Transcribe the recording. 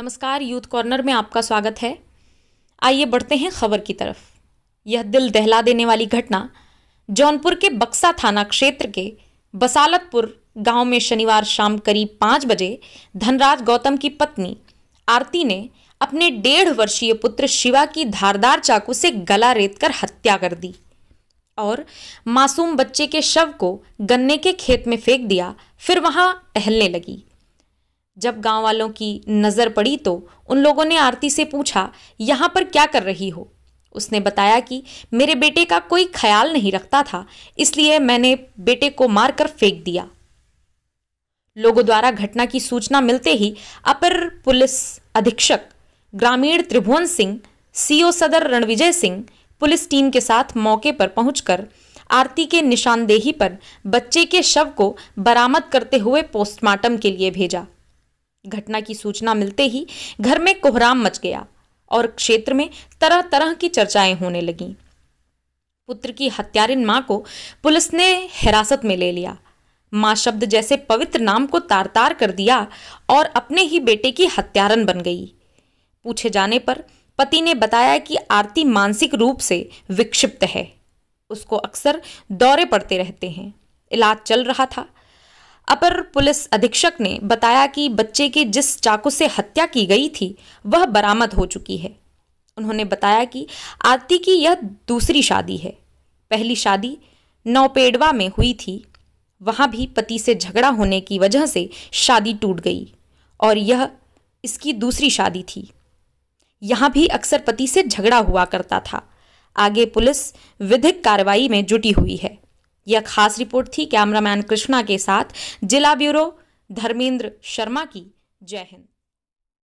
नमस्कार youth corner में आपका स्वागत है आइए बढ़ते हैं खबर की तरफ यह दिल दहला देने वाली घटना जौनपुर के बक्सा थाना क्षेत्र के बसालतपुर गांव में शनिवार शाम करीब पाँच बजे धनराज गौतम की पत्नी आरती ने अपने डेढ़ वर्षीय पुत्र शिवा की धारदार चाकू से गला रेत कर हत्या कर दी और मासूम बच्चे के शव को गन्ने के खेत में फेंक दिया फिर वहां टहलने लगी जब गांव वालों की नज़र पड़ी तो उन लोगों ने आरती से पूछा यहाँ पर क्या कर रही हो उसने बताया कि मेरे बेटे का कोई ख्याल नहीं रखता था इसलिए मैंने बेटे को मारकर फेंक दिया लोगों द्वारा घटना की सूचना मिलते ही अपर पुलिस अधीक्षक ग्रामीण त्रिभुवन सिंह सीओ सदर रणविजय सिंह पुलिस टीम के साथ मौके पर पहुंचकर आरती के निशानदेही पर बच्चे के शव को बरामद करते हुए पोस्टमार्टम के लिए भेजा घटना की सूचना मिलते ही घर में कोहराम मच गया और क्षेत्र में तरह तरह की चर्चाएं होने लगीं पुत्र की हत्यारिन मां को पुलिस ने हिरासत में ले लिया मां शब्द जैसे पवित्र नाम को तार तार कर दिया और अपने ही बेटे की हत्यारन बन गई पूछे जाने पर पति ने बताया कि आरती मानसिक रूप से विक्षिप्त है उसको अक्सर दौरे पड़ते रहते हैं इलाज चल रहा था अपर पुलिस अधीक्षक ने बताया कि बच्चे के जिस चाकू से हत्या की गई थी वह बरामद हो चुकी है उन्होंने बताया कि आरती की यह दूसरी शादी है पहली शादी नौपेडवा में हुई थी वहाँ भी पति से झगड़ा होने की वजह से शादी टूट गई और यह इसकी दूसरी शादी थी यहाँ भी अक्सर पति से झगड़ा हुआ करता था आगे पुलिस विधिक कार्रवाई में जुटी हुई है यह खास रिपोर्ट थी कैमरामैन कृष्णा के साथ जिला ब्यूरो धर्मेंद्र शर्मा की जय हिंद